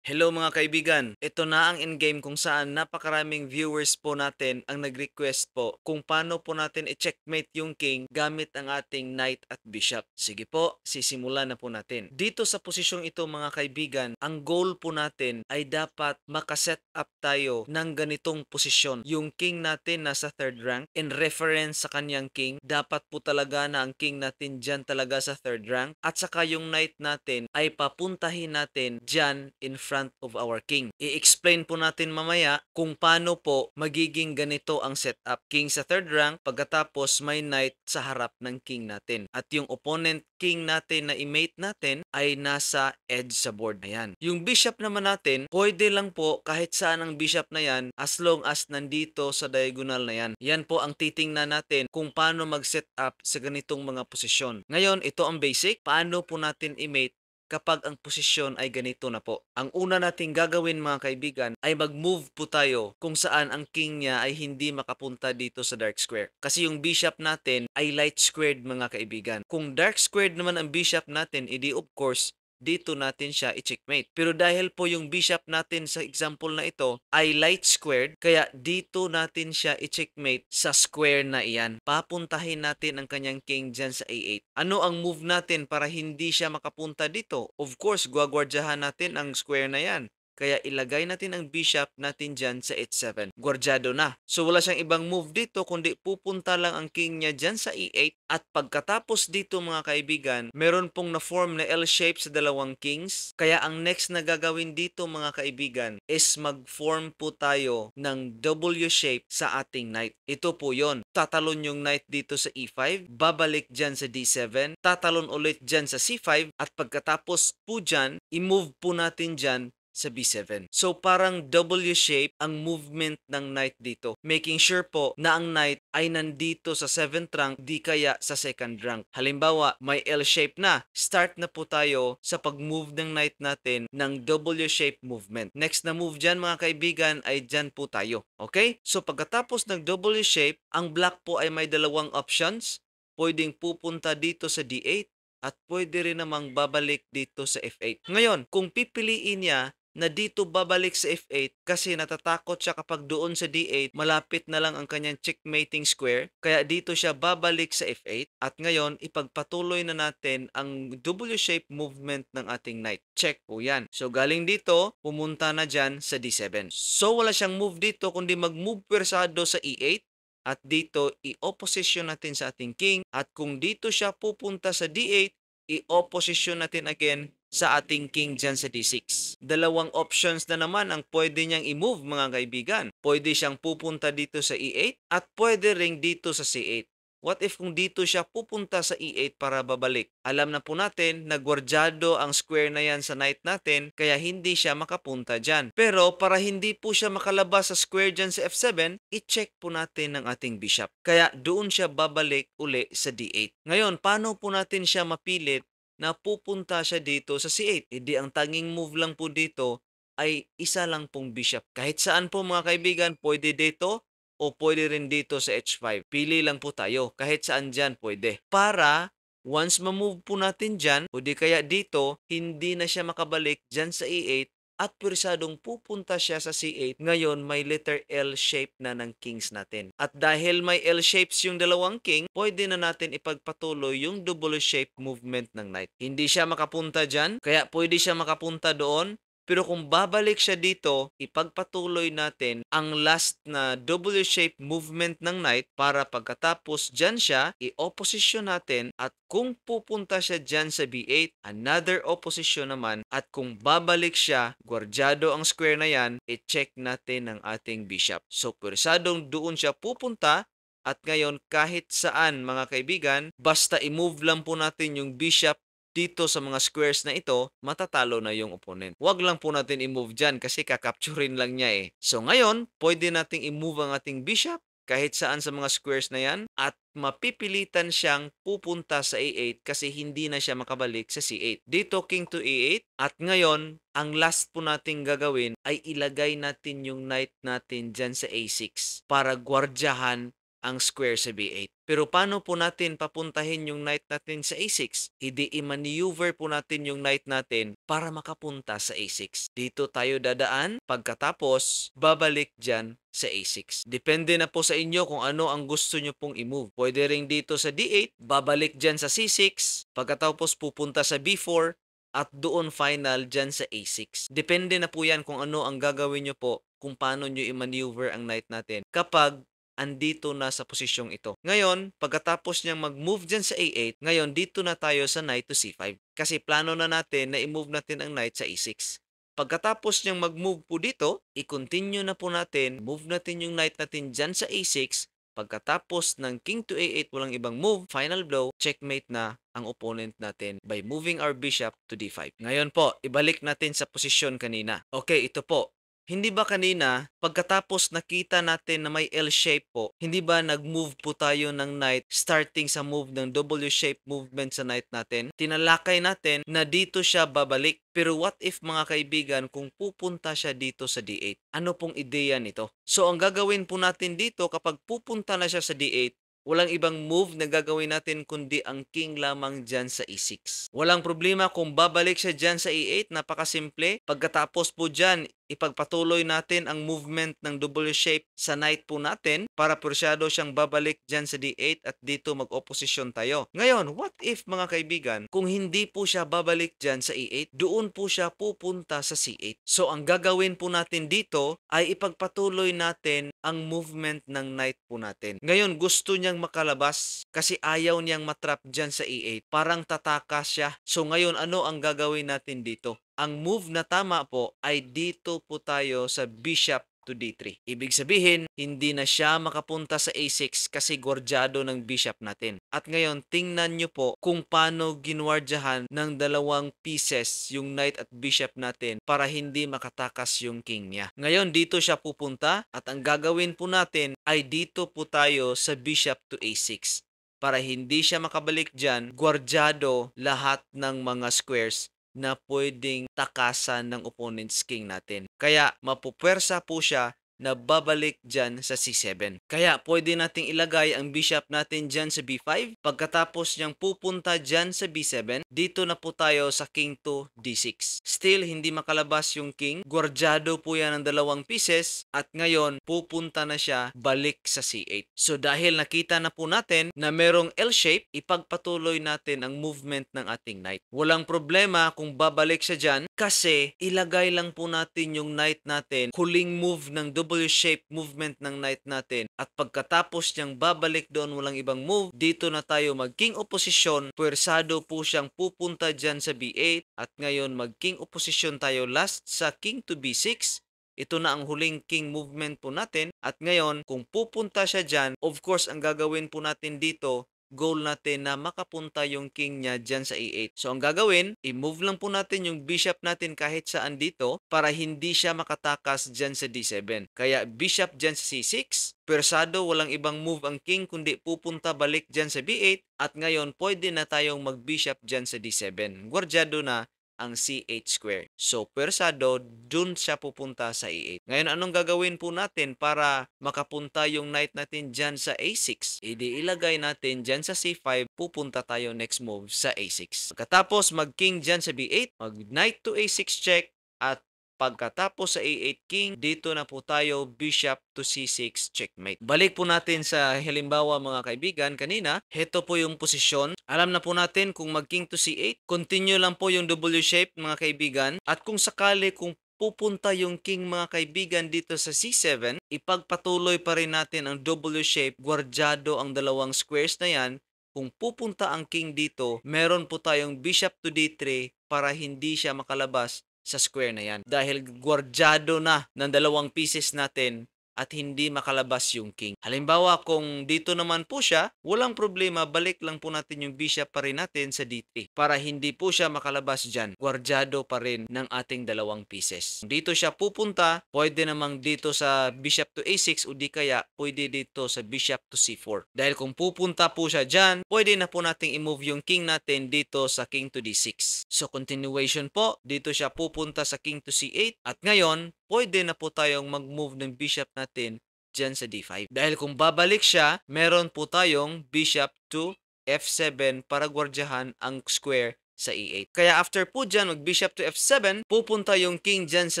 Hello mga kaibigan, ito na ang in-game kung saan napakaraming viewers po natin ang nag-request po kung paano po natin i-checkmate yung king gamit ang ating knight at bishop. Sige po, sisimulan na po natin. Dito sa posisyong ito mga kaibigan, ang goal po natin ay dapat makaset up tayo ng ganitong posisyon. Yung king natin nasa third rank, in reference sa kanyang king, dapat po talaga na ang king natin dyan talaga sa third rank at saka yung knight natin ay papuntahin natin dyan in front of our king. I-explain po natin mamaya kung paano po magiging ganito ang setup. King sa third rank, pagkatapos may knight sa harap ng king natin. At yung opponent king natin na imate natin ay nasa edge sa board na yan. Yung bishop naman natin, pwede lang po kahit saan ang bishop na yan as long as nandito sa diagonal na yan. Yan po ang titingnan natin kung paano mag setup sa ganitong mga posisyon. Ngayon, ito ang basic. Paano po natin imate kapag ang posisyon ay ganito na po. Ang una nating gagawin mga kaibigan ay mag-move po tayo kung saan ang king niya ay hindi makapunta dito sa dark square. Kasi yung bishop natin ay light squared mga kaibigan. Kung dark squared naman ang bishop natin, edi of course dito natin siya i-checkmate. Pero dahil po yung bishop natin sa example na ito ay light squared, kaya dito natin siya i-checkmate sa square na iyan. Papuntahin natin ang kanyang king dyan sa a8. Ano ang move natin para hindi siya makapunta dito? Of course, guagwardyahan natin ang square na iyan. Kaya ilagay natin ang bishop natin dyan sa e 7 Guardyado na. So wala siyang ibang move dito kundi pupunta lang ang king niya dyan sa e8. At pagkatapos dito mga kaibigan, meron pong na-form na L-shape sa dalawang kings. Kaya ang next na gagawin dito mga kaibigan is mag-form po tayo ng W-shape sa ating knight. Ito po yon. Tatalon yung knight dito sa e5, babalik dyan sa d7, tatalon ulit dyan sa c5 at pagkatapos po dyan, i-move po natin dyan sa B7. So parang W-shape ang movement ng knight dito. Making sure po na ang knight ay nandito sa 7th rank di kaya sa 2nd rank. Halimbawa, may L-shape na. Start na po tayo sa pag-move ng knight natin ng W-shape movement. Next na move diyan mga kaibigan ay diyan po tayo. Okay? So pagkatapos ng W-shape, ang black po ay may dalawang options. Pwedeng pupunta dito sa D8 at pwede rin namang babalik dito sa F8. Ngayon, kung pipiliin niya na dito babalik sa f8 kasi natatakot siya kapag doon sa d8 malapit na lang ang kanyang checkmating square kaya dito siya babalik sa f8 at ngayon ipagpatuloy na natin ang W-shape movement ng ating knight. Check po yan. So galing dito pumunta na dyan sa d7. So wala siyang move dito kundi mag-move persado sa e8 at dito i-opposition natin sa ating king at kung dito siya pupunta sa d8 i-opposition natin again sa ating king dyan sa d6. Dalawang options na naman ang pwede niyang i-move mga kaibigan. Pwede siyang pupunta dito sa e8 at pwede ring dito sa c8. What if kung dito siya pupunta sa e8 para babalik? Alam na po natin na gwardyado ang square na yan sa knight natin kaya hindi siya makapunta dyan. Pero para hindi po siya makalabas sa square dyan sa f7, i-check po natin ng ating bishop. Kaya doon siya babalik uli sa d8. Ngayon, paano po natin siya mapilit na pupunta siya dito sa C8. Hindi eh, ang tanging move lang po dito ay isa lang pong bishop. Kahit saan po mga kaibigan, pwede dito o pwede rin dito sa H5. Pili lang po tayo. Kahit saan dyan pwede. Para once ma-move po natin dyan, o di kaya dito, hindi na siya makabalik dyan sa E8 at purisadong pupunta siya sa C8. Ngayon, may letter L shape na ng kings natin. At dahil may L shapes yung dalawang king, pwede na natin ipagpatuloy yung double shape movement ng knight. Hindi siya makapunta dyan, kaya pwede siya makapunta doon pero kung babalik siya dito, ipagpatuloy natin ang last na W-shaped movement ng knight para pagkatapos dyan siya, i-opposition natin at kung pupunta siya dyan sa B8, another opposition naman at kung babalik siya, gwardyado ang square na yan, i-check natin ang ating bishop. So, kurisadong doon siya pupunta at ngayon, kahit saan mga kaibigan, basta i-move lang po natin yung bishop dito sa mga squares na ito, matatalo na yung opponent. Huwag lang po natin i-move dyan kasi kakapturin lang niya eh. So ngayon, pwede nating i-move ang ating bishop kahit saan sa mga squares na yan at mapipilitan siyang pupunta sa A8 kasi hindi na siya makabalik sa C8. Dito king to A8 at ngayon ang last po nating gagawin ay ilagay natin yung knight natin dyan sa A6 para gwardyahan ang square sa B8. Pero paano po natin papuntahin yung knight natin sa a6? Hindi i-maneuver po natin yung knight natin para makapunta sa a6. Dito tayo dadaan. Pagkatapos, babalik dyan sa A6. Depende na po sa inyo kung ano ang gusto nyo pong i-move. Pwede rin dito sa D8, babalik dyan sa C6, pagkatapos pupunta sa B4, at doon final dyan sa A6. Depende na po yan kung ano ang gagawin nyo po kung paano nyo i-maneuver ang knight natin kapag andito na sa posisyong ito. Ngayon, pagkatapos niyang mag-move dyan sa A8, ngayon dito na tayo sa knight to C5. Kasi plano na natin na i-move natin ang knight sa a 6 Pagkatapos niyang mag-move po dito, i-continue na po natin, move natin yung knight natin dyan sa A6. Pagkatapos ng king to A8, walang ibang move, final blow, checkmate na ang opponent natin by moving our bishop to D5. Ngayon po, ibalik natin sa posisyon kanina. Okay, ito po, hindi ba kanina, pagkatapos nakita natin na may L-shape po, hindi ba nag-move po tayo ng knight starting sa move ng W-shape movement sa knight natin? Tinalakay natin na dito siya babalik. Pero what if mga kaibigan kung pupunta siya dito sa D8? Ano pong ideya nito? So ang gagawin po natin dito kapag pupunta na siya sa D8, Walang ibang move na gagawin natin kundi ang king lamang dyan sa e6. Walang problema kung babalik siya dyan sa e8, napakasimple. Pagkatapos po dyan, ipagpatuloy natin ang movement ng double shape sa knight po natin para porsyado siyang babalik dyan sa D8 at dito mag-opposition tayo. Ngayon, what if mga kaibigan, kung hindi po siya babalik dyan sa E8, doon po siya pupunta sa C8. So ang gagawin po natin dito ay ipagpatuloy natin ang movement ng knight po natin. Ngayon, gusto niyang makalabas kasi ayaw niyang matrap dyan sa E8. Parang tatakas siya. So ngayon, ano ang gagawin natin dito? Ang move na tama po ay dito po tayo sa bishop to d3. Ibig sabihin, hindi na siya makapunta sa a6 kasi gwardyado ng bishop natin. At ngayon, tingnan nyo po kung paano ginwardyahan ng dalawang pieces yung knight at bishop natin para hindi makatakas yung king niya. Ngayon, dito siya pupunta at ang gagawin po natin ay dito po tayo sa bishop to a6 para hindi siya makabalik dyan, gwardyado lahat ng mga squares na pwedeng takasan ng opponent's king natin. Kaya mapupwersa po siya na babalik dyan sa C7. Kaya pwede nating ilagay ang bishop natin dyan sa B5. Pagkatapos niyang pupunta dyan sa B7, dito na po tayo sa king to D6. Still, hindi makalabas yung king. Guardyado po yan ng dalawang pieces at ngayon pupunta na siya balik sa C8. So dahil nakita na po natin na merong L-shape, ipagpatuloy natin ang movement ng ating knight. Walang problema kung babalik siya dyan kasi ilagay lang po natin yung knight natin huling move ng W-shape movement ng knight natin. At pagkatapos niyang babalik doon walang ibang move, dito na tayo mag-king opposition. Pwersado po siyang pupunta dyan sa B8. At ngayon mag-king opposition tayo last sa king to B6. Ito na ang huling king movement po natin. At ngayon, kung pupunta siya dyan, of course, ang gagawin po natin dito goal natin na makapunta yung king niya dyan sa e8. So ang gagawin, i-move lang po natin yung bishop natin kahit saan dito para hindi siya makatakas dyan sa d7. Kaya bishop dyan sa c6, Persado, walang ibang move ang king kundi pupunta balik dyan sa b8 at ngayon pwede na tayong mag-bishop dyan sa d7. Guardiado na ang CH square. So, pwersado, dun siya pupunta sa E8. Ngayon, anong gagawin po natin para makapunta yung knight natin dyan sa A6? Hindi eh, ilagay natin dyan sa C5, pupunta tayo next move sa A6. Pagkatapos, mag-king dyan sa B8, mag-knight to A6 check, at Pagkatapos sa A8 King, dito na po tayo Bishop to C6 checkmate. Balik po natin sa halimbawa mga kaibigan kanina. Heto po yung posisyon. Alam na po natin kung mag King to C8, continue lang po yung W shape mga kaibigan. At kung sakali kung pupunta yung king mga kaibigan dito sa C7, ipagpatuloy pa rin natin ang W shape, guardyado ang dalawang squares na yan. Kung pupunta ang king dito, meron po tayong bishop to D3 para hindi siya makalabas sa square na yan. Dahil gwardyado na ng dalawang pieces natin at hindi makalabas yung king. Halimbawa, kung dito naman po siya, walang problema, balik lang po natin yung bishop pa rin natin sa d3 para hindi po siya makalabas dyan. Guardyado pa rin ng ating dalawang pieces. Dito siya pupunta, pwede namang dito sa bishop to a6 o di kaya pwede dito sa bishop to c4. Dahil kung pupunta po siya dyan, pwede na po nating i-move yung king natin dito sa king to d6. So continuation po, dito siya pupunta sa king to c8 at ngayon, pwede na po tayong mag-move ng bishop natin dyan sa d5. Dahil kung babalik siya, meron po tayong bishop to f7 para gwardyahan ang square sa E8. Kaya after po dyan, mag bishop to F7, pupunta yung king dyan sa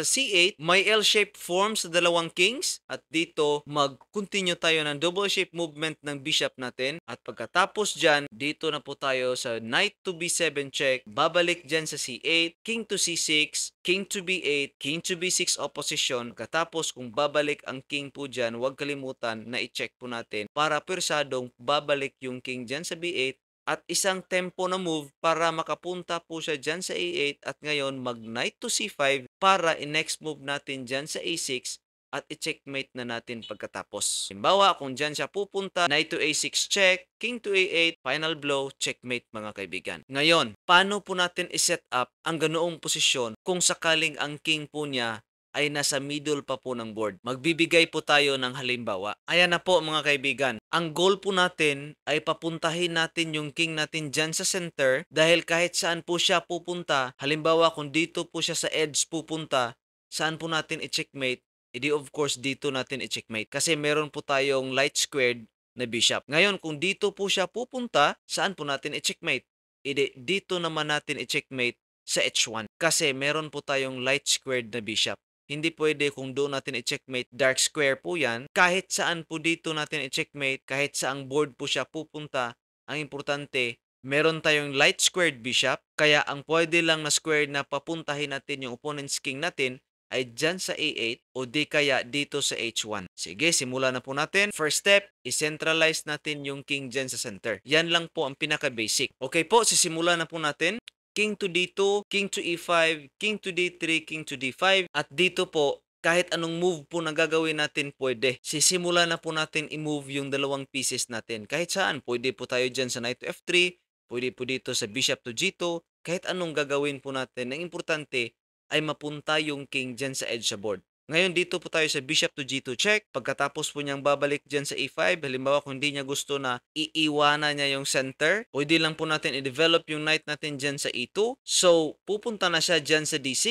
C8. May L-shape form sa dalawang kings. At dito, mag-continue tayo ng double shape movement ng bishop natin. At pagkatapos dyan, dito na po tayo sa knight to B7 check. Babalik dyan sa C8, king to C6, king to B8, king to B6 opposition. Pagkatapos, kung babalik ang king po dyan, huwag kalimutan na i-check po natin para pwersadong babalik yung king dyan sa B8 at isang tempo na move para makapunta po siya dyan sa A8 at ngayon mag knight to C5 para i-next move natin dyan sa A6 at i-checkmate na natin pagkatapos. Himbawa, kung dyan siya pupunta, knight to a6 check, king to a8, final blow, checkmate mga kaibigan. Ngayon, paano po natin i-set up ang ganoong posisyon kung sakaling ang king po niya ay nasa middle pa po ng board. Magbibigay po tayo ng halimbawa. Ayan na po mga kaibigan. Ang goal po natin ay papuntahin natin yung king natin dyan sa center dahil kahit saan po siya pupunta, halimbawa kung dito po siya sa edge pupunta, saan po natin i-checkmate, edi of course dito natin i-checkmate kasi meron po tayong light squared na bishop. Ngayon kung dito po siya pupunta, saan po natin i-checkmate? Edi dito naman natin i-checkmate sa h1 kasi meron po tayong light squared na bishop. Hindi pwede kung doon natin i-checkmate, dark square po yan. Kahit saan po dito natin i-checkmate, kahit saang board po siya pupunta, ang importante, meron tayong light squared bishop. Kaya ang pwede lang na squared na papuntahin natin yung opponent's king natin ay dyan sa A8 o di kaya dito sa H1. Sige, simula na po natin. First step, i-centralize natin yung king dyan sa center. Yan lang po ang pinaka-basic. Okay po, sisimula na po natin king to d2, king to e5, king to d3, king to d5. At dito po, kahit anong move po na gagawin natin pwede. Sisimula na po natin i-move yung dalawang pieces natin. Kahit saan, pwede po tayo dyan sa knight to f3, pwede po dito sa bishop to g2, kahit anong gagawin po natin. Ang importante ay mapunta yung king dyan sa edge sa board. Ngayon dito po tayo sa bishop to g2 check. Pagkatapos po niyang babalik dyan sa e5, halimbawa kung hindi niya gusto na iiwanan niya yung center, pwede lang po natin i-develop yung knight natin diyan sa e2. So, pupunta na siya diyan sa d6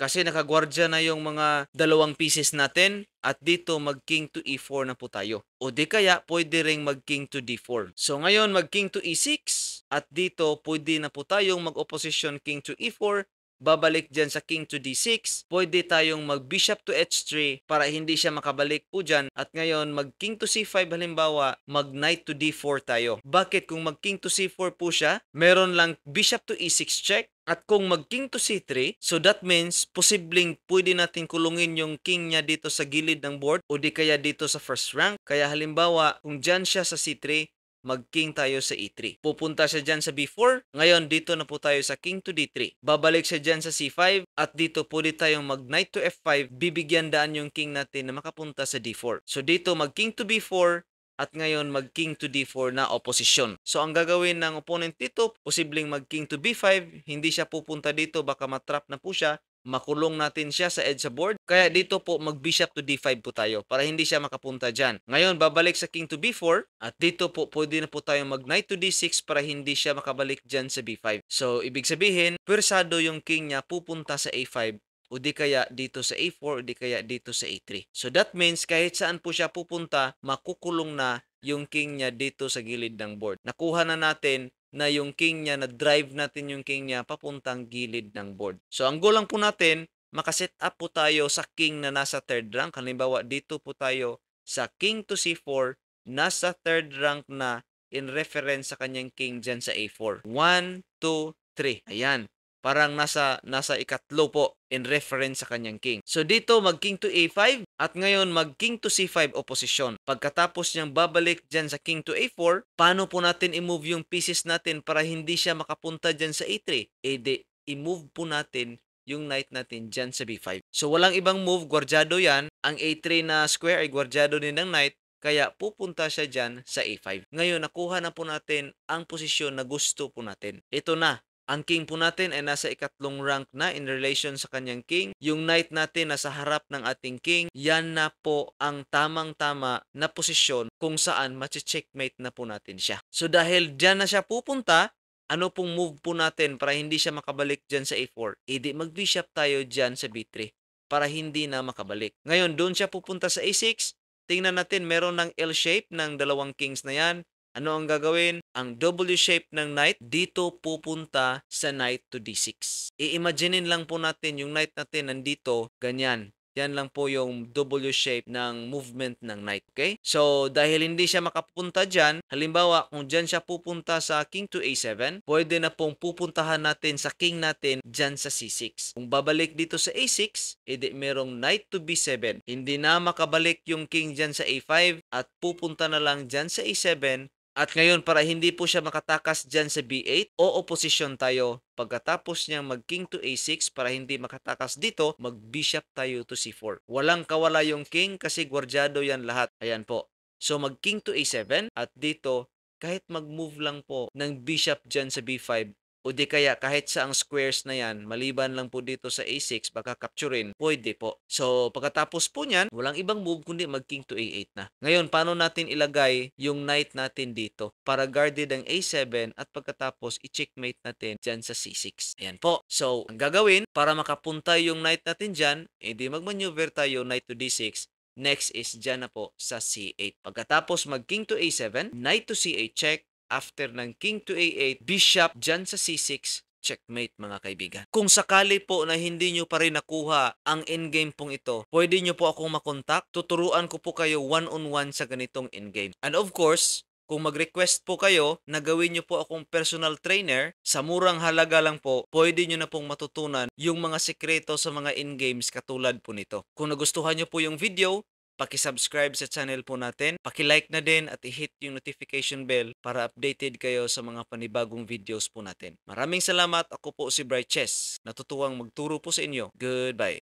kasi nakagwardya na yung mga dalawang pieces natin. At dito, mag-king to e4 na po tayo. O di kaya, pwede ring mag-king to d4. So ngayon, mag-king to e6. At dito, pwede na po tayong mag-opposition king to e4 babalik dyan sa king to d6, pwede tayong mag bishop to h3 para hindi siya makabalik po dyan. At ngayon, mag king to c5 halimbawa, mag knight to d4 tayo. Bakit kung mag king to c4 po siya, meron lang bishop to e6 check, at kung mag king to c3, so that means posibleng pwede natin kulungin yung king niya dito sa gilid ng board o di kaya dito sa first rank. Kaya halimbawa, kung dyan siya sa c3, mag-king tayo sa e3. Pupunta siya dyan sa b4. Ngayon, dito na po tayo sa king to d3. Babalik siya dyan sa c5 at dito pwede tayong mag knight to f5. Bibigyan daan yung king natin na makapunta sa d4. So dito, mag-king to b4 at ngayon mag king to d4 na oposisyon. So ang gagawin ng opponent dito, posibleng mag king to b5, hindi siya pupunta dito, baka matrap na po siya makulong natin siya sa edge board. Kaya dito po mag bishop to d5 po tayo para hindi siya makapunta dyan. Ngayon, babalik sa king to b4 at dito po pwede na po tayo mag knight to d6 para hindi siya makabalik dyan sa b5. So, ibig sabihin, pwersado yung king niya pupunta sa a5 o di kaya dito sa A4 o di kaya dito sa A3. So that means kahit saan po siya pupunta, makukulong na yung king niya dito sa gilid ng board. Nakuha na natin na yung king niya, na-drive natin yung king niya papuntang gilid ng board. So ang goal lang po natin, makaset up po tayo sa king na nasa third rank. Halimbawa dito po tayo sa king to c4, nasa third rank na in reference sa kanyang king dyan sa a4. 1, 2, 3. Ayan. Parang nasa, nasa ikatlo po in reference sa kanyang king. So dito mag king to a5 at ngayon mag king to c5 opposition. Pagkatapos niyang babalik diyan sa king to a4, paano po natin i-move yung pieces natin para hindi siya makapunta diyan sa a3? E eh, i-move po natin yung knight natin diyan sa b5. So walang ibang move, guardado yan. Ang a3 na square ay guardado din ng knight kaya pupunta siya dyan sa A5. Ngayon, nakuha na po natin ang posisyon na gusto po natin. Ito na ang king po natin ay nasa ikatlong rank na in relation sa kanyang king. Yung knight natin nasa harap ng ating king. Yan na po ang tamang-tama na posisyon kung saan machi-checkmate na po natin siya. So dahil dyan na siya pupunta, ano pong move po natin para hindi siya makabalik dyan sa A4? E eh mag-bishop tayo dyan sa B3 para hindi na makabalik. Ngayon, doon siya pupunta sa A6. Tingnan natin, meron ng L-shape ng dalawang kings na yan. Ano ang gagawin? Ang W shape ng knight dito pupunta sa knight to D6. I-imaginein lang po natin yung knight natin nandito, ganyan. Yan lang po yung W shape ng movement ng knight, okay? So, dahil hindi siya makapunta dyan, halimbawa, kung dyan siya pupunta sa king to a7, pwede na pong pupuntahan natin sa king natin dyan sa c6. Kung babalik dito sa a6, edi merong knight to b7. Hindi na makabalik yung king dyan sa a5 at pupunta na lang dyan sa a7 at ngayon para hindi po siya makatakas dyan sa B8, o opposition tayo. Pagkatapos niyang mag king to A6 para hindi makatakas dito, mag bishop tayo to C4. Walang kawala yung king kasi gwardyado yan lahat. Ayan po. So mag king to A7 at dito kahit mag-move lang po ng bishop dyan sa B5, o di kaya kahit sa ang squares na yan, maliban lang po dito sa a6, baka capturein, pwede po. So pagkatapos po niyan, walang ibang move kundi mag king to a8 na. Ngayon, paano natin ilagay yung knight natin dito para guarded ang a7 at pagkatapos i-checkmate natin dyan sa c6. Ayan po. So ang gagawin, para makapunta yung knight natin dyan, hindi eh, magmaneuver tayo knight to d6 Next is dyan na po sa C8. Pagkatapos mag king to A7, knight to C8 check, after ng king to a8, bishop dyan sa c6, checkmate mga kaibigan. Kung sakali po na hindi nyo pa rin nakuha ang in-game pong ito, pwede nyo po akong makontak. Tuturuan ko po kayo one-on-one -on -one sa ganitong in-game. And of course, kung mag-request po kayo na gawin nyo po akong personal trainer, sa murang halaga lang po, pwede nyo na pong matutunan yung mga sekreto sa mga in-games katulad po nito. Kung nagustuhan nyo po yung video, Paki-subscribe sa channel po natin, paki-like na din at i-hit yung notification bell para updated kayo sa mga panibagong videos po natin. Maraming salamat. Ako po si Bright Chess. Natutuwang magturo po sa inyo. Goodbye.